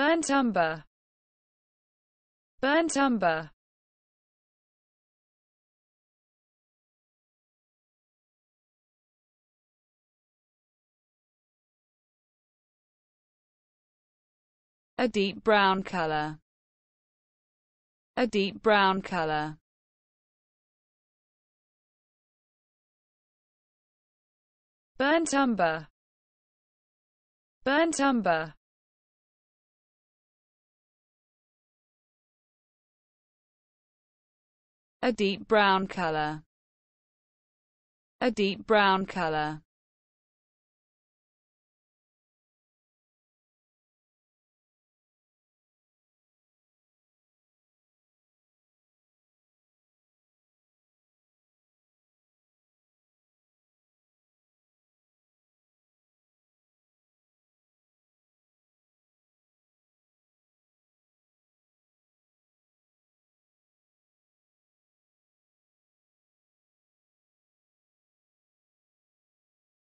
burnt umber, burnt umber. A deep brown color, a deep brown color. burnt umber, burnt umber. a deep brown color, a deep brown color.